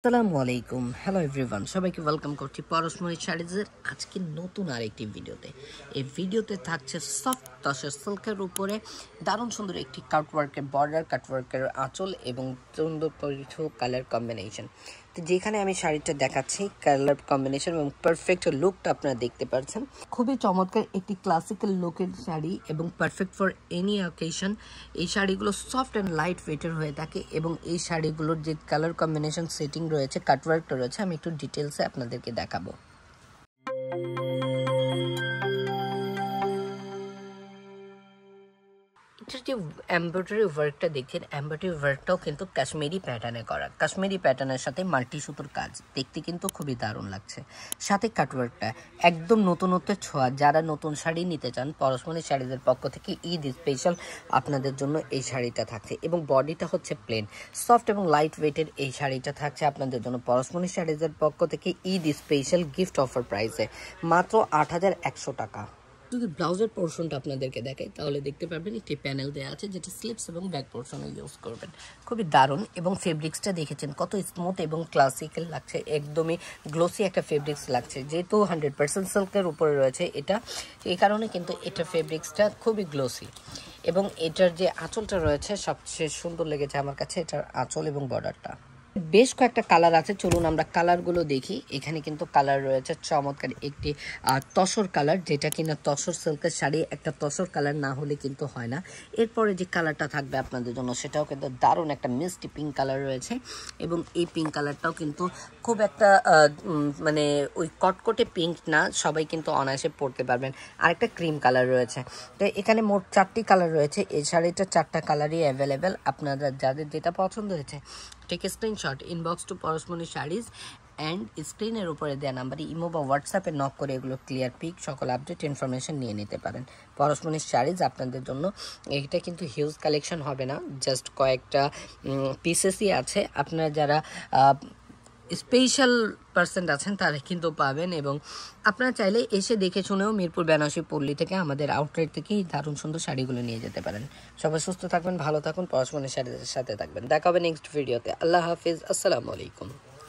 আসসালামু আলাইকুম hello everyone সবাইকে ওয়েলকাম করছি পরশমণি শাড়িজের আজকে নতুন আরেকটি ভিডিওতে এই ভিডিওতে থাকছে সফট তাসের সিল্কের উপরে দারুণ সুন্দর একটি কাটওয়ার্কের বর্ডার কাটওয়ার্কের আঁচল এবং সুন্দর কিছু কালার কম্বিনেশন তো যেখানে আমি শাড়িটা দেখাচ্ছি কালার কম্বিনেশন এবং পারফেক্ট লুকটা আপনারা দেখতে পাচ্ছেন খুবই চমৎকার একটি ক্লাসিক্যাল লুকের শাড়ি এবং পারফেক্ট ফর এনি অকেশন এই শাড়িগুলো সফট অ্যান্ড লাইট ওয়েটের হয়ে থাকে এবং এই শাড়িগুলোর যে কালার কম্বিনেশন সেটিং রয়েছে কাটওয়ার্কটা রয়েছে আমি একটু ডিটেলসে আপনাদেরকে দেখাবো এটার যে এম্ব্রয়ডারি ওয়ার্কটা দেখছেন এম্ব্রয়ডারি ওয়ার্কটাও কিন্তু কাশ্মীরি প্যাটার্নে করা কাশ্মীরি প্যাটার্নের সাথে মাল্টি সুতোর কাজ দেখতে কিন্তু খুবই দারুণ লাগছে সাথে কাটওয়ার্কটা একদম নতুনত্ব ছোঁয়া যারা নতুন শাড়ি নিতে চান পরশমণি শাড়িদের পক্ষ থেকে ঈদ স্পেশাল আপনাদের জন্য এই শাড়িটা থাকছে এবং বডিটা হচ্ছে প্লেন সফট এবং লাইট ওয়েটের এই শাড়িটা থাকছে আপনাদের জন্য পরশমণি শাড়িদের পক্ষ থেকে ঈদ স্পেশাল গিফট অফার প্রাইসে মাত্র আট টাকা যদি ব্লাউজের পোর্শনটা আপনাদেরকে দেখাই তাহলে দেখতে পাবেন একটি প্যানেল দেওয়া আছে যেটা স্লিপস এবং ব্যাক পোর্শনে ইউজ করবেন খুবই দারুণ এবং ফেব্রিক্সটা দেখেছেন কত স্মুথ এবং ক্লাসিক্যাল লাগছে একদমই গ্লোসি একটা ফেব্রিক্স লাগছে যেহেতু হান্ড্রেড পার্সেন্ট সিল্কের উপরে রয়েছে এটা এই কারণে কিন্তু এটা ফেব্রিক্সটা খুবই গ্লোসি এবং এটার যে আঁচলটা রয়েছে সবচেয়ে সুন্দর লেগেছে আমার কাছে এটার আঁচল এবং বর্ডারটা বেশ কয়েকটা কালার আছে চলুন আমরা কালারগুলো দেখি এখানে কিন্তু কালার রয়েছে চমৎকার একটি তসর কালার যেটা কিনা তসর সিল্কের শাড়ি একটা তসর কালার না হলে কিন্তু হয় না এরপরে যে কালারটা থাকবে আপনাদের জন্য সেটাও কিন্তু দারুণ একটা মিষ্টি পিঙ্ক কালার রয়েছে এবং এই পিঙ্ক কালারটাও কিন্তু খুব একটা মানে ওই কটকটে পিঙ্ক না সবাই কিন্তু অনায়াসে পড়তে পারবেন আরেকটা ক্রিম কালার রয়েছে তো এখানে মোট চারটি কালার রয়েছে এছাড়া শাড়িটা চারটা কালারই অ্যাভেলেবেল আপনারা যাদের যেটা পছন্দ হয়েছে take screenshot inbox to Parashmoni sarees and স্ক্রিনের উপরে দেওয়া নাম্বারে ইমো বা হোয়াটসঅ্যাপে নক করে এগুলো ক্লিয়ার পিক সকল আপডেট ইনফরমেশন নিয়ে নিতে পারেন পরশমণির শাড়িজ আপনাদের জন্য এটা কিন্তু হিউজ কালেকশন হবে না জাস্ট কয়েকটা পিসেসই আছে আপনারা যারা স্পেশাল পার্সেন্ট আছেন তারা কিন্তু পাবেন এবং আপনারা চাইলে এসে দেখে শুনেও মিরপুর বেনারসি পল্লী থেকে আমাদের আউটলেট থেকেই দারুণ সুন্দর শাড়িগুলো নিয়ে যেতে পারেন সবাই সুস্থ থাকবেন ভালো থাকুন পড়াশোনার সাথে থাকবেন দেখা হবে নেক্সট ভিডিওতে আল্লাহ হাফিজ আসসালামু আলাইকুম